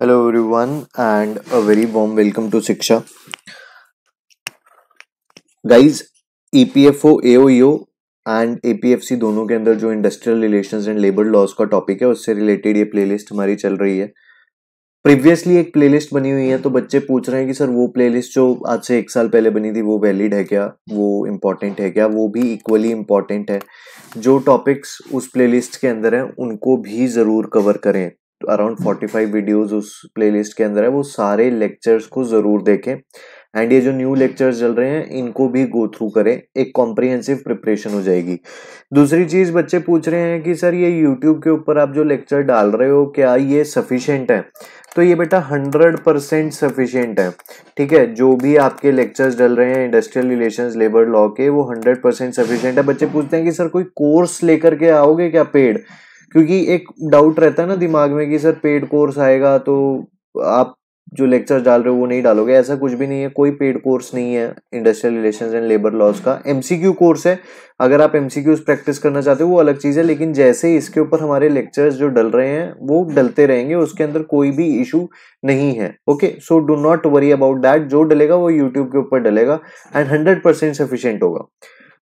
Hello, everyone, and a very warm welcome to Siksha. Guys, EPFO, AOEO and e A दोनों के अंदर जो industrial relations and labour laws का topic है उससे रिलेटेड ये प्लेलिस्ट हमारी चल रही है प्रीवियसली एक प्लेलिस्ट बनी हुई है तो बच्चे पूछ रहे हैं कि सर वो प्लेलिस्ट जो आज से एक साल पहले बनी थी वो वैलिड है क्या वो इम्पॉर्टेंट है क्या वो भी इक्वली इम्पॉर्टेंट है जो टॉपिक्स उस प्लेलिस्ट के अंदर हैं उनको भी ज़रूर कवर करें अराउंड फोर्टी फाइव वीडियोज उस लिस्ट के अंदर है वो सारे लेक्चर्स को ज़रूर देखें एंड ये जो न्यू लेक्चर्स चल रहे हैं इनको भी गो थ्रू करें एक कॉम्प्रिहेंसिव प्रिपरेशन हो जाएगी दूसरी चीज़ बच्चे पूछ रहे हैं कि सर ये यूट्यूब के ऊपर आप जो लेक्चर डाल रहे हो क्या ये सफिशेंट है तो ये बेटा हंड्रेड परसेंट सफिशियंट है ठीक है जो भी आपके लेक्चर्स डल रहे हैं इंडस्ट्रियल रिलेशंस लेबर लॉ के वो हंड्रेड परसेंट सफिशियंट है बच्चे पूछते हैं कि सर कोई कोर्स लेकर के आओगे क्या पेड क्योंकि एक डाउट रहता है ना दिमाग में कि सर पेड कोर्स आएगा तो आप जो लेक्चर डाल रहे हो वो नहीं डालोगे ऐसा कुछ भी नहीं है कोई पेड कोर्स नहीं है industrial relation and labour laws का एमसीक्यू कोर्स है अगर आप एमसीक्यूज प्रैक्टिस करना चाहते हो वो अलग चीज़ है लेकिन जैसे इसके ऊपर हमारे लेक्चर्स जो डल रहे हैं वो डलते रहेंगे उसके अंदर कोई भी इशू नहीं है okay so do not worry about that जो डलेगा वो यूट्यूब के ऊपर डलेगा एंड हंड्रेड परसेंट सफिशियंट होगा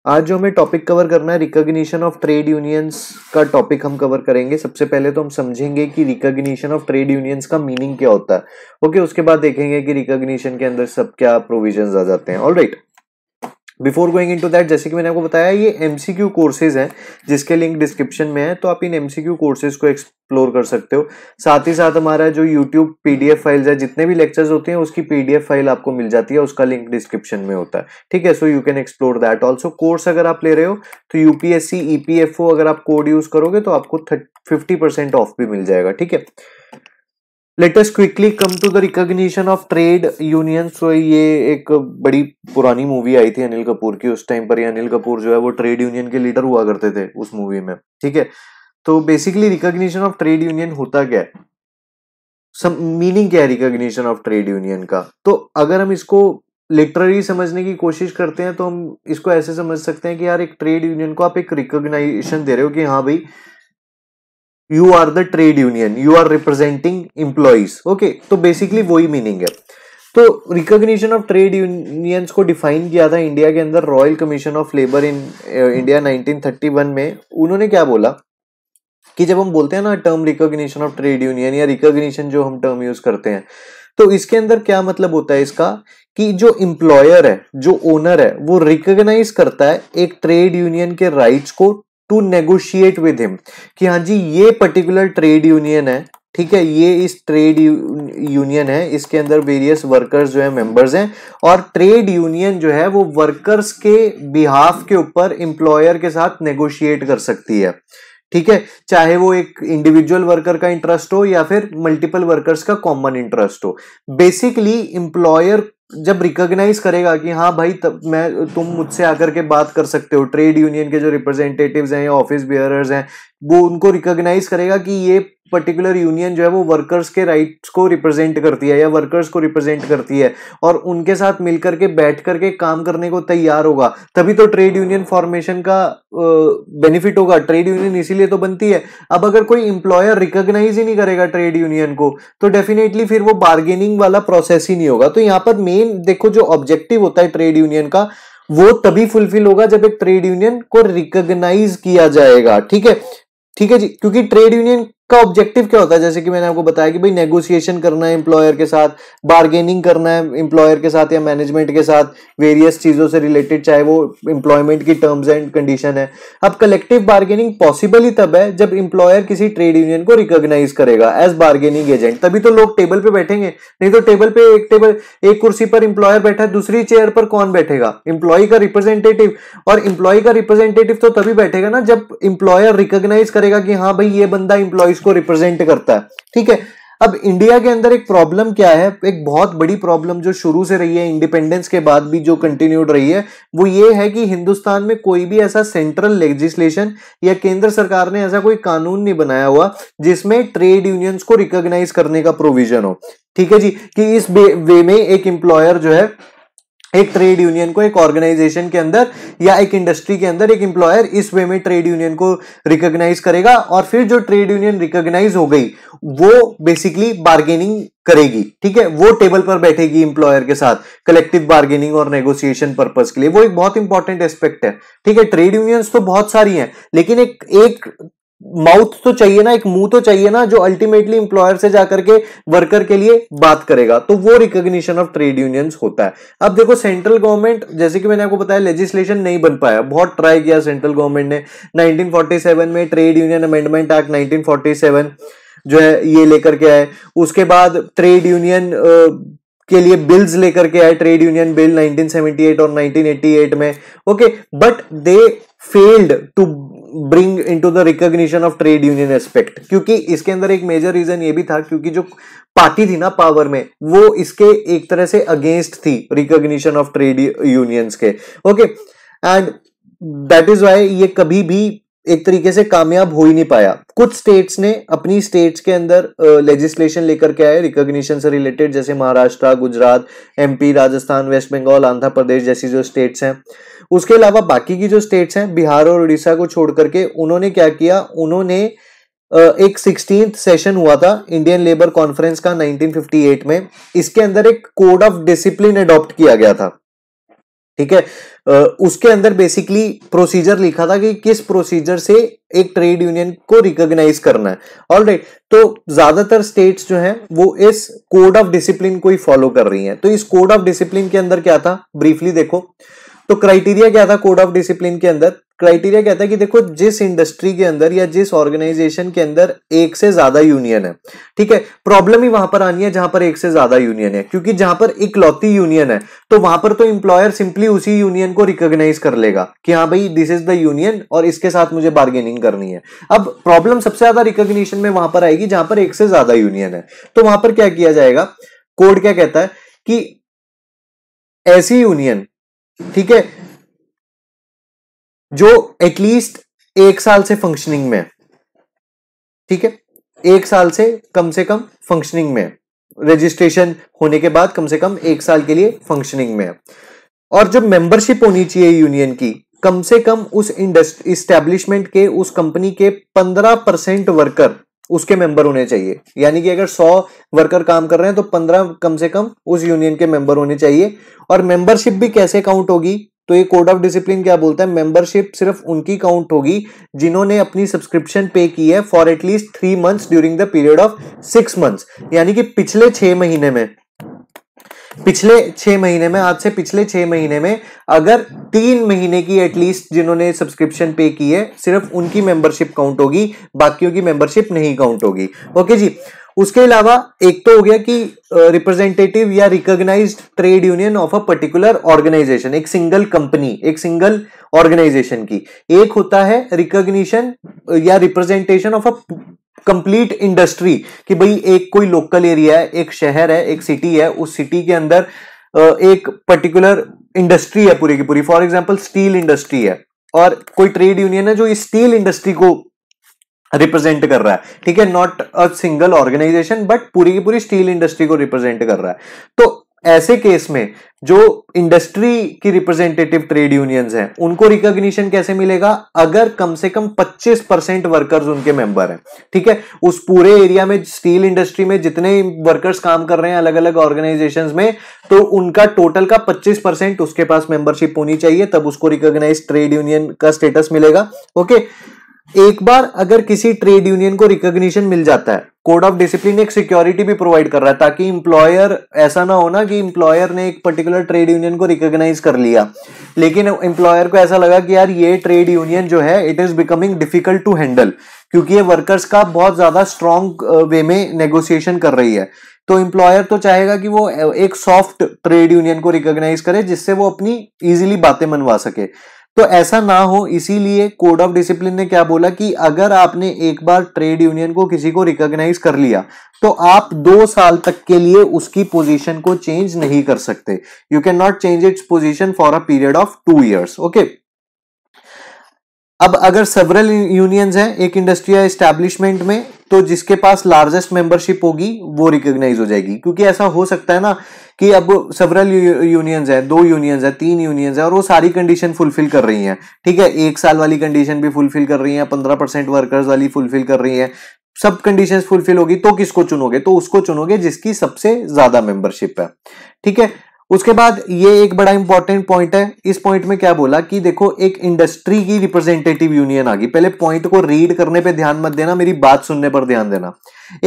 आज जो हमें टॉपिक कवर करना है रिकॉग्निशन ऑफ ट्रेड यूनियंस का टॉपिक हम कवर करेंगे सबसे पहले तो हम समझेंगे कि रिकॉग्निशन ऑफ ट्रेड यूनियंस का मीनिंग क्या होता है ओके उसके बाद देखेंगे कि रिकॉग्निशन के अंदर सब क्या प्रोविजंस आ जाते हैं all right right. Before going into that जैसे कि मैंने आपको बताया ये एमसीक्यू कोर्सेज हैं जिसके लिंक डिस्क्रिप्शन में है तो आप इन एमसीक्यू कोर्सेज को एक्सप्लोर कर सकते हो साथ ही साथ हमारा जो यूट्यूब पीडीएफ फाइल्स है जितने भी लेक्चर्स होते हैं उसकी पीडीएफ फाइल आपको मिल जाती है उसका लिंक डिस्क्रिप्शन में होता है ठीक है so you can explore that also course अगर आप ले रहे हो तो यूपीएससी ओ e अगर आप कोड यूज करोगे तो आपको फिफ्टी परसेंट ऑफ भी मिल जाएगा ठीक है let us quickly come to the recognition of trade union so ये एक बड़ी पुरानी मूवी आई थी अनिल कपूर की उस टाइम पर ये अनिल कपूर जो है वो ट्रेड यूनियन के लीडर हुआ करते थे उस मूवी में ठीक है तो basically recognition of trade union होता क्या है मीनिंग क्या है रिकॉग्निशन ऑफ ट्रेड यूनियन का तो अगर हम इसको लिटररी समझने की कोशिश करते हैं तो हम इसको ऐसे समझ सकते हैं कि यार एक ट्रेड यूनियन को आप एक रिकॉग्नाइजेशन दे रहे हो कि हाँ भाई you are the trade union you are representing employees okay तो बेसिकली वही मीनिंग है तो रिकॉग्निशन ऑफ ट्रेड यूनियंस को डिफाइन किया था इंडिया के अंदर royal commission of labour in India 1931 में उन्होंने क्या बोला कि जब हम बोलते हैं ना term recognition of trade union या रिकॉग्निशन जो हम टर्म यूज करते हैं तो इसके अंदर क्या मतलब होता है इसका कि जो इंप्लॉयर है जो ओनर है वो रिकॉग्नाइज करता है एक ट्रेड यूनियन के राइट्स को टू नेगोशिएट विद हिम कि हाँ जी ये पर्टिकुलर ट्रेड यूनियन है ठीक है ये इस ट्रेड यूनियन है इसके अंदर वेरियस वर्कर्स जो है मेंबर्स हैं और ट्रेड यूनियन जो है वो वर्कर्स के बिहाफ के ऊपर एम्प्लॉयर के साथ नेगोशिएट कर सकती है ठीक है चाहे वो एक इंडिविजुअल वर्कर का इंटरेस्ट हो या फिर मल्टीपल वर्कर्स का कॉमन इंटरेस्ट हो बेसिकली एम्प्लॉयर जब रिकॉग्नाइज करेगा कि हाँ भाई तब मैं तुम मुझसे आकर के बात कर सकते हो ट्रेड यूनियन के जो रिप्रेजेंटेटिव्स हैं या ऑफिस बियरर्स हैं वो उनको रिकॉग्नाइज करेगा कि ये पर्टिकुलर यूनियन जो है वो वर्कर्स के राइट्स को रिप्रेजेंट करती है या वर्कर्स को रिप्रेजेंट करती है और उनके साथ मिलकर के बैठ करके काम करने को तैयार होगा तभी तो ट्रेड यूनियन फॉर्मेशन का बेनिफिट होगा ट्रेड यूनियन इसीलिए तो बनती है अब अगर कोई इंप्लॉयर रिकोगनाइज ही नहीं करेगा ट्रेड यूनियन को तो डेफिनेटली फिर वो बार्गेनिंग वाला प्रोसेस ही नहीं होगा तो यहाँ पर मेन देखो जो ऑब्जेक्टिव होता है ट्रेड यूनियन का वो तभी फुलफिल होगा जब एक ट्रेड यूनियन को रिकोगनाइज किया जाएगा ठीक है ठीक है जी क्योंकि ट्रेड यूनियन का ऑब्जेक्टिव क्या होता है जैसे कि मैंने आपको बताया कि भाई नेगोशिएशन करना है एम्प्लॉयर के साथ बार्गेनिंग करना है एम्प्लॉयर के साथ या मैनेजमेंट के साथ वेरियस चीज़ों से रिलेटेड चाहे वो एम्प्लॉयमेंट की टर्म्स एंड कंडीशन है अब कलेक्टिव बार्गेनिंग पॉसिबल ही तब है जब इंप्लॉयर किसी ट्रेड यूनियन को रिकोगनाइज करेगा एज बार्गेनिंग एजेंट तभी तो लोग टेबल पे बैठेंगे नहीं तो टेबल पे एक टेबल एक कुर्सी पर इंप्लॉयर बैठा है दूसरी चेयर पर कौन बैठेगा इंप्लॉय का रिप्रेजेंटेटिव और इंप्लॉय का रिप्रेजेंटेटिव तो तभी बैठेगा ना जब इंप्लॉयर रिकोगनाइज करेगा कि हाँ भाई ये बंदा एम्प्लॉय को रिप्रेजेंट करता है ठीक है अब इंडिया के अंदर एक प्रॉब्लम क्या है एक बहुत बड़ी प्रॉब्लम जो शुरू से रही है इंडिपेंडेंस के बाद भी जो कंटिन्यूड रही है वो ये है कि हिंदुस्तान में कोई भी ऐसा सेंट्रल लेजिस्लेशन या केंद्र सरकार ने ऐसा कोई कानून नहीं बनाया हुआ जिसमें ट्रेड यूनियंस को रिकॉग्नाइज करने का प्रोविजन हो ठीक है जी कि इस वे में एक एम्प्लॉयर जो है एक ट्रेड यूनियन को एक ऑर्गेनाइजेशन के अंदर या एक इंडस्ट्री के अंदर एक इंप्लॉयर इस वे में ट्रेड यूनियन को रिकॉग्नाइज करेगा और फिर जो ट्रेड यूनियन रिकॉग्नाइज हो गई वो बेसिकली बार्गेनिंग करेगी ठीक है वो टेबल पर बैठेगी इंप्लॉयर के साथ कलेक्टिव बार्गेनिंग और नेगोशिएशन पर्पज के लिए वो एक बहुत इंपॉर्टेंट एस्पेक्ट है ठीक है ट्रेड यूनियंस तो बहुत सारी हैं लेकिन एक एक माउथ तो चाहिए ना एक मुंह तो चाहिए ना जो अल्टीमेटली इंप्लॉयर से जाकर के वर्कर के लिए बात करेगा तो वो रिकॉग्निशन ऑफ ट्रेड यूनियंस होता है अब देखो सेंट्रल गवर्नमेंट जैसे कि मैंने आपको बताया लेजिस्लेशन नहीं बन पाया बहुत ट्राई किया सेंट्रल गवर्नमेंट ने 1947 में trade union amendment act nineteen जो है ये लेकर के आए उसके बाद ट्रेड यूनियन के लिए बिल्स लेकर के आए ट्रेड यूनियन बिल 1978 और 1988 में okay but they failed to bring into the recognition of trade union aspect क्योंकि इसके अंदर एक मेजर रीजन ये भी था क्योंकि जो पार्टी थी ना पावर में वो इसके एक तरह से अगेंस्ट थी रिकॉग्निशन ऑफ ट्रेड यूनियंस के okay and that is why ये कभी भी एक तरीके से कामयाब हो ही नहीं पाया कुछ स्टेट्स ने अपनी स्टेट्स के अंदर लेजिस्लेशन लेकर के आए रिकॉग्निशन से रिलेटेड जैसे महाराष्ट्र गुजरात एमपी राजस्थान वेस्ट बंगाल आंध्र प्रदेश जैसी जो स्टेट्स हैं उसके अलावा बाकी की जो स्टेट्स हैं बिहार और उड़ीसा को छोड़ करके उन्होंने क्या किया उन्होंने एक सिक्सटीन सेशन हुआ था इंडियन लेबर कॉन्फ्रेंस का 1958 में इसके अंदर एक कोड ऑफ डिसिप्लिन अडॉप्ट किया गया था ठीक है उसके अंदर बेसिकली प्रोसीजर लिखा था कि किस प्रोसीजर से एक ट्रेड यूनियन को रिकॉग्नाइज करना है ऑल राइट तो ज्यादातर स्टेट्स जो हैं वो इस कोड ऑफ डिसिप्लिन को ही फॉलो कर रही हैं तो इस कोड ऑफ डिसिप्लिन के अंदर क्या था ब्रीफली देखो तो क्राइटेरिया क्या था कोड ऑफ डिसिप्लिन के अंदर क्राइटेरिया कहता है कि देखो जिस इंडस्ट्री के अंदर या जिस ऑर्गेनाइजेशन के अंदर एक से ज्यादा यूनियन है ठीक है प्रॉब्लम ही वहां पर आनी है जहां पर एक से ज्यादा यूनियन है क्योंकि जहां पर इकलौती यूनियन है तो वहां पर तो इंप्लॉयर सिंपली उसी यूनियन को रिकॉग्नाइज कर लेगा कि हाँ भाई दिस इज द यूनियन और इसके साथ मुझे बार्गेनिंग करनी है अब प्रॉब्लम सबसे ज्यादा रिकॉग्निशन में वहां पर आएगी जहां पर एक से ज्यादा यूनियन है तो वहां पर क्या किया जाएगा कोड क्या कहता है कि ऐसी यूनियन ठीक है जो एटलीस्ट एक साल से फंक्शनिंग में है ठीक है एक साल से कम से कम फंक्शनिंग में है रजिस्ट्रेशन होने के बाद कम से कम एक साल के लिए फंक्शनिंग में है और जो मेंबरशिप होनी चाहिए यूनियन की कम से कम उस इंडस्ट्री इस्टेब्लिशमेंट के उस कंपनी के पंद्रह परसेंट वर्कर उसके मेंबर होने चाहिए यानी कि अगर सौ वर्कर काम कर रहे हैं तो पंद्रह कम से कम उस यूनियन के मेंबर होने चाहिए और मेंबरशिप भी कैसे काउंट होगी तो ये कोड ऑफ डिसिप्लिन क्या बोलता है मेंबरशिप सिर्फ उनकी काउंट होगी जिन्होंने अपनी सब्सक्रिप्शन पे की है for at least three months during the period of six months यानी कि पिछले छह महीने में पिछले छह महीने में आज से पिछले छह महीने में अगर तीन महीने की एटलीस्ट जिन्होंने सब्सक्रिप्शन पे की है सिर्फ उनकी मेंबरशिप काउंट होगी बाकियों की मेंबरशिप नहीं काउंट होगी ओके जी उसके अलावा एक तो हो गया कि रिप्रेजेंटेटिव या recognized trade union of a particular organization एक सिंगल कंपनी एक सिंगल ऑर्गेनाइजेशन की एक होता है रिकॉग्निशन या representation of a complete industry कि भाई एक कोई लोकल एरिया है एक शहर है एक सिटी है उस सिटी के अंदर एक पर्टिकुलर इंडस्ट्री है पूरी की पूरी फॉर एग्जाम्पल स्टील इंडस्ट्री है और कोई ट्रेड यूनियन है जो इस स्टील इंडस्ट्री को रिप्रेजेंट कर रहा है ठीक है not a single organization but पूरी की पूरी स्टील इंडस्ट्री को रिप्रेजेंट कर रहा है तो ऐसे केस में जो इंडस्ट्री की रिप्रेजेंटेटिव ट्रेड यूनियंस हैं उनको रिकॉग्निशन कैसे मिलेगा अगर कम से कम 25 परसेंट वर्कर्स उनके मेंबर हैं ठीक है उस पूरे एरिया में स्टील इंडस्ट्री में जितने वर्कर्स काम कर रहे हैं अलग अलग ऑर्गेनाइजेशन में तो उनका टोटल का 25 परसेंट उसके पास मेंबरशिप होनी चाहिए तब उसको रिकोगनाइज ट्रेड यूनियन का स्टेटस मिलेगा ओके okay? एक बार अगर किसी ट्रेड यूनियन को रिकॉग्निशन मिल जाता है कोड ऑफ डिसिप्लिन एक सिक्योरिटी भी प्रोवाइड कर रहा है ताकि इंप्लॉयर ऐसा ना हो ना कि इंप्लॉयर ने एक पर्टिकुलर ट्रेड यूनियन को रिकॉग्नाइज कर लिया लेकिन इंप्लॉयर को ऐसा लगा कि यार ये ट्रेड यूनियन जो है it is becoming difficult to handle क्योंकि ये वर्कर्स का बहुत ज्यादा स्ट्रॉन्ग वे में नेगोशिएशन कर रही है तो इंप्लॉयर तो चाहेगा कि वो एक सॉफ्ट ट्रेड यूनियन को रिकॉग्नाइज करे जिससे वो अपनी इजिली बातें मनवा सके तो ऐसा ना हो इसीलिए कोड ऑफ डिसिप्लिन ने क्या बोला कि अगर आपने एक बार ट्रेड यूनियन को किसी को रिकॉग्नाइज कर लिया तो आप दो साल तक के लिए उसकी पोजीशन को चेंज नहीं कर सकते you can not change its position for a period of two years okay अब अगर सेवरल यूनियंस हैं एक इंडस्ट्रियल एस्टेब्लिशमेंट में तो जिसके पास लार्जेस्ट मेंबरशिप होगी वो रिकॉग्नाइज हो जाएगी क्योंकि ऐसा हो सकता है ना कि अब सेवरल यूनियंस हैं दो यूनियंस हैं तीन यूनियंस हैं और वो सारी कंडीशन फुलफिल कर रही हैं ठीक है एक साल वाली कंडीशन भी फुलफिल कर रही हैं पंद्रह परसेंट वर्कर्स वाली फुलफिल कर रही हैं सब कंडीशन फुलफिल होगी तो किसको चुनोगे तो उसको चुनोगे जिसकी सबसे ज्यादा मेंबरशिप है ठीक है उसके बाद ये एक बड़ा इंपॉर्टेंट पॉइंट है इस पॉइंट में क्या बोला कि देखो एक इंडस्ट्री की रिप्रेजेंटेटिव यूनियन आ गई पहले पॉइंट को रीड करने पे ध्यान मत देना मेरी बात सुनने पर ध्यान देना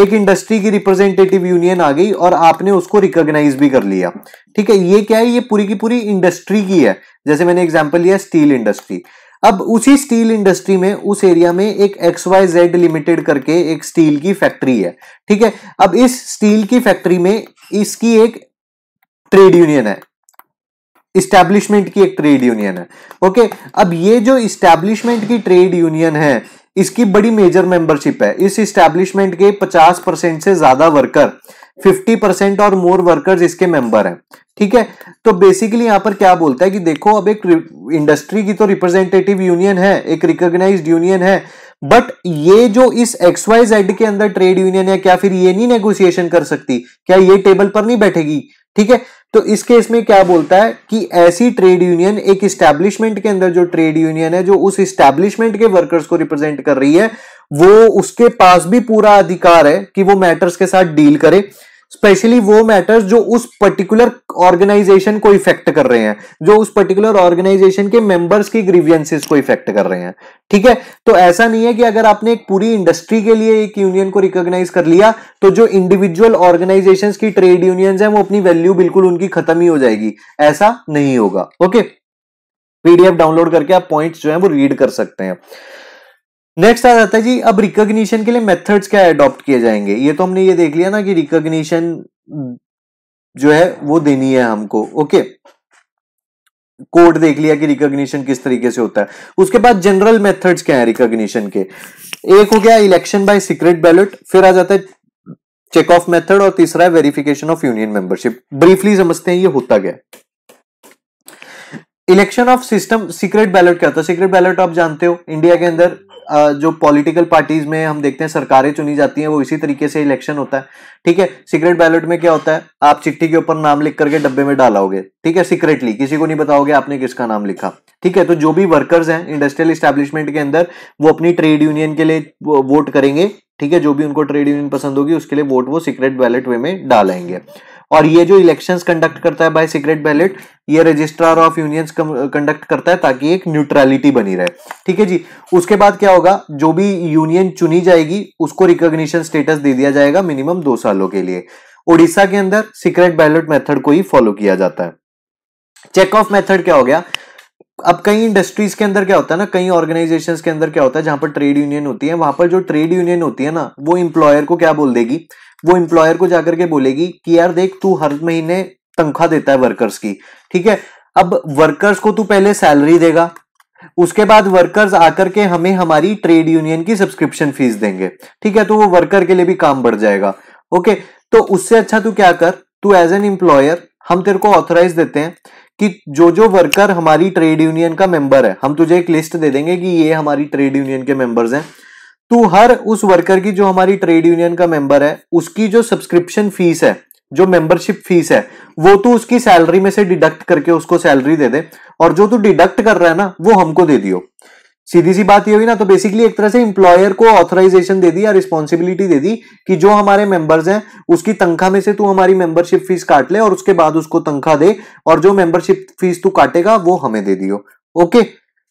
एक इंडस्ट्री की रिप्रेजेंटेटिव यूनियन आ गई और आपने उसको रिकॉग्नाइज भी कर लिया ठीक है ये क्या है ये पूरी की पूरी इंडस्ट्री की है जैसे मैंने एग्जाम्पल लिया स्टील इंडस्ट्री अब उसी स्टील इंडस्ट्री में उस एरिया में एक एक्स वाई जेड लिमिटेड करके एक स्टील की फैक्ट्री है ठीक है अब इस स्टील की फैक्ट्री में इसकी एक ट्रेड यूनियन है इस्टेब्लिशमेंट की एक ट्रेड यूनियन है ओके अब ये जो इस्टेब्लिशमेंट की ट्रेड यूनियन है इसकी बड़ी मेजर मेंबरशिप है इस इस्टेब्लिशमेंट के 50 परसेंट से ज्यादा वर्कर 50 परसेंट और मोर वर्कर्स इसके मेंबर हैं ठीक है तो बेसिकली यहां पर क्या बोलता है कि देखो अब एक इंडस्ट्री की तो रिप्रेजेंटेटिव यूनियन है एक रिकोगनाइज यूनियन है बट ये जो इस एक्स वाई जेड के अंदर ट्रेड यूनियन है क्या फिर ये नहीं नेगोशिएशन कर सकती क्या ये टेबल पर नहीं बैठेगी ठीक है तो इस केस में क्या बोलता है कि ऐसी ट्रेड यूनियन एक स्टैब्लिशमेंट के अंदर जो ट्रेड यूनियन है जो उस स्टैब्लिशमेंट के वर्कर्स को रिप्रेजेंट कर रही है वो उसके पास भी पूरा अधिकार है कि वो मैटर्स के साथ डील करे स्पेशली वो मैटर्स जो उस पर्टिकुलर ऑर्गेनाइजेशन को इफेक्ट कर रहे हैं जो उस पर्टिकुलर ऑर्गेनाइजेशन के मेंबर्स की ग्रीवियंसिस को इफेक्ट कर रहे हैं ठीक है तो ऐसा नहीं है कि अगर आपने एक पूरी इंडस्ट्री के लिए एक यूनियन को रिकॉग्नाइज कर लिया तो जो इंडिविजुअल ऑर्गेनाइजेशन की ट्रेड यूनियंस है वो अपनी वैल्यू बिल्कुल उनकी खत्म ही हो जाएगी ऐसा नहीं होगा ओके पीडीएफ डाउनलोड करके आप पॉइंट जो है वो रीड कर सकते हैं नेक्स्ट आ जाता है जी अब रिकॉग्निशन के लिए मेथड्स क्या अडॉप्ट किए जाएंगे ये तो हमने ये देख लिया ना कि रिकॉग्निशन हम्म, जो है वो देनी है हमको ओके कोड देख लिया कि रिकॉग्निशन किस तरीके से होता है उसके बाद जनरल मेथड्स क्या है रिकॉग्निशन के एक हो गया इलेक्शन बाय सीक्रेट बैलेट फिर आ जाता है चेक ऑफ मेथड और तीसरा है verification of union membership briefly समझते हैं ये होता क्या election of system secret ballot क्या होता है सीक्रेट बैलेट आप जानते हो इंडिया के अंदर जो पॉलिटिकल पार्टीज में हम देखते हैं सरकारें चुनी जाती हैं वो इसी तरीके से इलेक्शन होता है ठीक है सीक्रेट बैलेट में क्या होता है आप चिट्ठी के ऊपर नाम लिख करके डब्बे में डालाओगे ठीक है सीक्रेटली किसी को नहीं बताओगे आपने किसका नाम लिखा ठीक है तो जो भी वर्कर्स हैं इंडस्ट्रियल स्टैब्लिशमेंट के अंदर वो अपनी ट्रेड यूनियन के लिए वोट करेंगे ठीक है जो भी उनको ट्रेड यूनियन पसंद होगी उसके लिए वोट वो सीक्रेट बैलेट वे में डालेंगे और ये जो इलेक्शंस कंडक्ट करता है बाय सीक्रेट बैलेट ये रजिस्ट्रार ऑफ यूनियंस कंडक्ट करता है ताकि एक न्यूट्रलिटी बनी रहे ठीक है जी उसके बाद क्या होगा जो भी यूनियन चुनी जाएगी उसको रिकॉग्निशन स्टेटस दे दिया जाएगा मिनिमम दो सालों के लिए ओडिशा के अंदर सीक्रेट बैलेट मेथड को ही फॉलो किया जाता है चेक ऑफ मेथड क्या हो गया अब कई इंडस्ट्रीज के अंदर क्या होता है ना कई ऑर्गेनाइजेशंस के अंदर क्या होता है जहां पर ट्रेड यूनियन होती है वहां पर जो ट्रेड यूनियन होती है ना वो इंप्लॉयर को क्या बोल देगी वो इंप्लॉयर को जाकर के बोलेगी कि यार देख तू हर महीने तनख्वाह देता है वर्कर्स की ठीक है अब वर्कर्स को तू पहले सैलरी देगा उसके बाद वर्कर्स आकर के हमें हमारी ट्रेड यूनियन की सब्सक्रिप्शन फीस देंगे ठीक है तो वो वर्कर के लिए भी काम बढ़ जाएगा ओके तो उससे अच्छा तू क्या कर तू एज एन एम्प्लॉयर हम तेरे को ऑथोराइज देते हैं कि जो जो वर्कर हमारी ट्रेड यूनियन का मेंबर है हम तुझे एक लिस्ट दे देंगे कि ये हमारी ट्रेड यूनियन के मेंबर्स हैं तो हर उस वर्कर की जो हमारी ट्रेड यूनियन का मेंबर है उसकी जो सब्सक्रिप्शन फीस है जो मेंबरशिप फीस है वो तो उसकी सैलरी में से डिडक्ट करके उसको सैलरी दे दे और जो तू डिडक्ट कर रहा है ना वो हमको दे दियो सीधी सी बात ये हुई ना तो बेसिकली एक तरह से इंप्लॉयर को ऑथराइजेशन दे दी या रिस्पॉन्सिबिलिटी दे दी कि जो हमारे मेंबर्स हैं उसकी तंखा में से तू हमारी मेंबरशिप फीस काट ले और उसके बाद उसको तंखा दे और जो मेंबरशिप फीस तू काटेगा वो हमें दे दियो ओके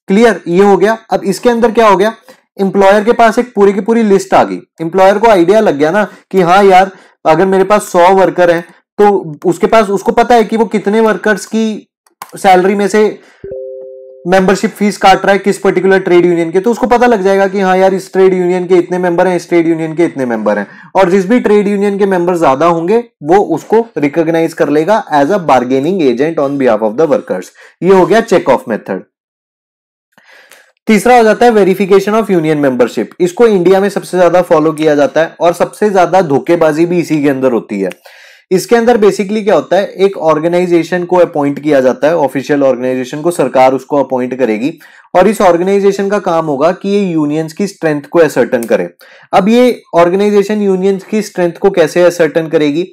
क्लियर ये हो गया अब इसके अंदर क्या हो गया एम्प्लॉयर के पास एक पूरी की पूरी लिस्ट आ गई एम्प्लॉयर को आइडिया लग गया ना कि हाँ यार अगर मेरे पास सौ वर्कर है तो उसके पास उसको पता है कि वो कितने वर्कर्स की सैलरी में से मेंबरशिप फीस काट रहा है किस पर्टिकुलर ट्रेड यूनियन के तो उसको पता लग जाएगा कि हाँ यार इस ट्रेड यूनियन के इतने मेंबर हैं इस ट्रेड यूनियन के इतने मेंबर हैं और जिस भी ट्रेड यूनियन के मेंबर ज्यादा होंगे वो उसको रिकॉग्नाइज कर लेगा as a bargaining agent on behalf of the workers ये हो गया चेक ऑफ मेथड तीसरा हो जाता है वेरिफिकेशन ऑफ यूनियन मेंबरशिप इसको इंडिया में सबसे ज्यादा फॉलो किया जाता है और सबसे ज्यादा धोखेबाजी भी इसी के अंदर होती है इसके अंदर बेसिकली क्या होता है एक ऑर्गेनाइजेशन को अपॉइंट किया जाता है ऑफिशियल ऑर्गेनाइजेशन को सरकार उसको अपॉइंट करेगी और इस ऑर्गेनाइजेशन का काम होगा कि ये यूनियंस की स्ट्रेंथ को असर्टन करे अब ये ऑर्गेनाइजेशन यूनियंस की स्ट्रेंथ को कैसे असर्टन करेगी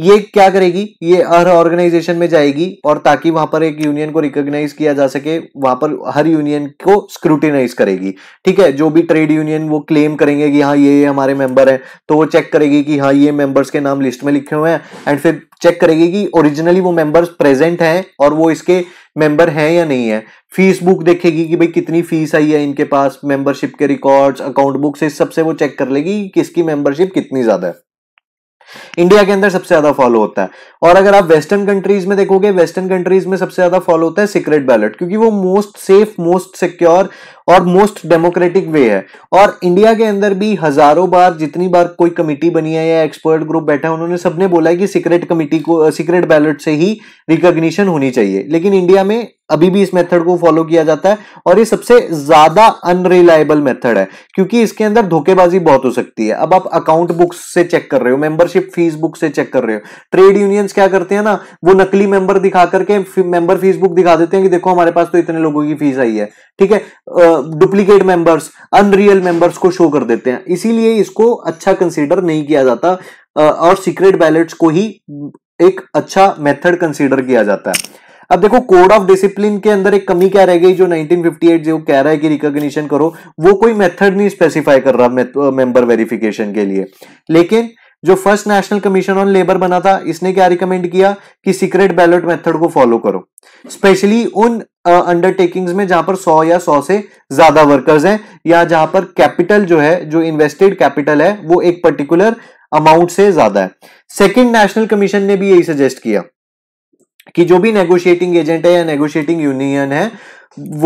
ये क्या करेगी ये हर ऑर्गेनाइजेशन में जाएगी और ताकि वहां पर एक यूनियन को रिकॉग्नाइज किया जा सके वहां पर हर यूनियन को स्क्रूटिनाइज करेगी ठीक है जो भी ट्रेड यूनियन वो क्लेम करेंगे कि हाँ ये हमारे मेंबर हैं तो वो चेक करेगी कि हाँ ये मेंबर्स के नाम लिस्ट में लिखे हुए हैं एंड फिर चेक करेगी कि ओरिजिनली वो मेंबर्स प्रेजेंट हैं और वो इसके मेंबर हैं या नहीं है फीस बुक देखेगी कि भाई कितनी फीस आई है इनके पास मेंबरशिप के रिकॉर्ड्स अकाउंट बुक्स इस सबसे वो चेक कर लेगी कि किसकी मेंबरशिप कितनी ज्यादा है इंडिया के अंदर सबसे ज्यादा फॉलो होता है और अगर आप वेस्टर्न कंट्रीज में देखोगे वेस्टर्न कंट्रीज में सबसे ज्यादा फॉलो होता है सीक्रेट बैलेट क्योंकि वो मोस्ट सेफ मोस्ट सिक्योर और मोस्ट डेमोक्रेटिक वे है और इंडिया के अंदर भी हजारों बार जितनी बार कोई कमेटी बनी है या एक्सपर्ट ग्रुप बैठा है उन्होंने सबने बोला है कि सीक्रेट कमेटी को सीक्रेट बैलेट से ही रिकॉग्निशन होनी चाहिए लेकिन इंडिया में अभी भी इस मेथड को फॉलो किया जाता है और ये सबसे ज्यादा अनरिलायबल मेथड है क्योंकि इसके अंदर धोखेबाजी बहुत हो सकती है अब आप अकाउंट बुक्स से चेक कर रहे हो मेंबरशिप फीस बुक से चेक कर रहे हो ट्रेड यूनियंस क्या करते हैं ना वो नकली मेंबर दिखा करके मेंबर फीस बुक दिखा देते हैं कि देखो हमारे पास तो इतने लोगों की फीस आई है ठीक है डुप्लीकेट मेंबर्स अनरियल मेंबर्स को शो कर देते हैं इसीलिए इसको अच्छा कंसीडर नहीं किया जाता और सीक्रेट बैलेट्स को ही एक अच्छा मेथड कंसीडर किया जाता है अब देखो कोड ऑफ डिसिप्लिन के अंदर एक कमी क्या रह गई जो 1958 जो कह रहा है कि रिकॉग्निशन करो वो कोई मेथड नहीं स्पेसिफाई कर रहा मेंबर वेरिफिकेशन के लिए लेकिन जो first national commission on labour बना था इसने क्या रिकमेंड किया कि सीक्रेट बैलेट मेथड को फॉलो करो स्पेशली उन अंडरटेकिंग्स uh, में जहां पर 100 या 100 से ज्यादा वर्कर्स हैं या जहां पर कैपिटल जो है जो इन्वेस्टेड कैपिटल है वो एक पर्टिकुलर अमाउंट से ज्यादा है सेकेंड नेशनल कमीशन ने भी यही सजेस्ट किया कि जो भी नेगोशिएटिंग एजेंट है या नेगोशिएटिंग यूनियन है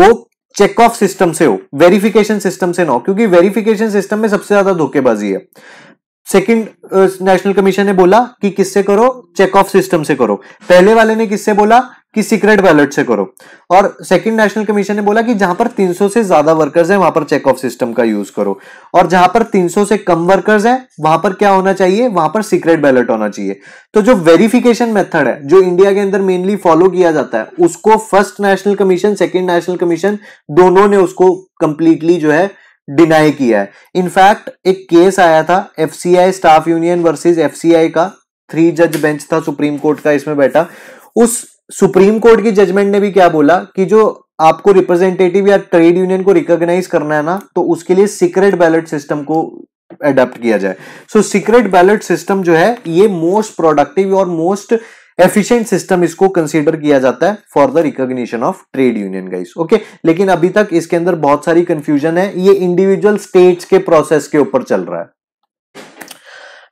वो चेक ऑफ सिस्टम से हो वेरिफिकेशन सिस्टम से ना हो क्योंकि वेरिफिकेशन सिस्टम में सबसे ज्यादा धोखेबाजी है सेकंड नेशनल कमीशन ने बोला कि किससे करो चेक ऑफ सिस्टम से करो पहले वाले ने किससे बोला कि सीक्रेट बैलेट से करो और सेकंड नेशनल कमीशन ने बोला कि जहां पर 300 से ज्यादा वर्कर्स हैं वहां पर चेक ऑफ सिस्टम का यूज करो और जहां पर 300 से कम वर्कर्स हैं वहां पर क्या होना चाहिए वहां पर सीक्रेट बैलेट होना चाहिए तो जो वेरिफिकेशन मेथड है जो इंडिया के अंदर मेनली फॉलो किया जाता है उसको first national commission second national commission दोनों ने उसको कंप्लीटली जो है डिनाई किया है इनफैक्ट एक केस आया था आई स्टाफ यूनियन सी आई का थ्री जज बेंच था सुप्रीम कोर्ट का इसमें बैठा उस सुप्रीम कोर्ट की जजमेंट ने भी क्या बोला कि जो आपको रिप्रेजेंटेटिव या ट्रेड यूनियन को रिकॉग्नाइज करना है ना तो उसके लिए सीक्रेट बैलेट सिस्टम को अडॉप्ट किया जाए सो सीक्रेट बैलेट सिस्टम जो है ये मोस्ट प्रोडक्टिव और मोस्ट एफिशिएंट सिस्टम इसको कंसीडर किया जाता है for the recognition of trade union guys okay लेकिन अभी तक इसके अंदर बहुत सारी कंफ्यूजन है ये इंडिविजुअल स्टेट्स के प्रोसेस के ऊपर चल रहा है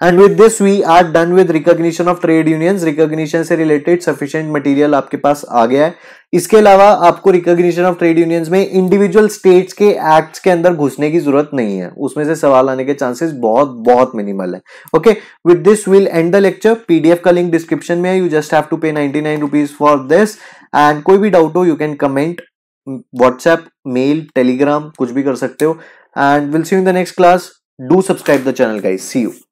and with this we are done with recognition of trade unions recognition से रिलेटेड सफिशियंट मटेरियल आपके पास आ गया है इसके अलावा आपको रिकॉग्निशन ऑफ ट्रेड यूनियंस में इंडिविजुअल स्टेट्स के एक्ट्स के अंदर घुसने की जरूरत नहीं है उसमें से सवाल आने के चांसेस बहुत बहुत मिनिमल है okay with this will end the lecture PDF का लिंक डिस्क्रिप्शन में है you just have to pay ninety nine rupees for this and कोई भी डाउट हो you can comment WhatsApp mail Telegram कुछ भी कर सकते हो and will see you in the next class do subscribe the channel guys see you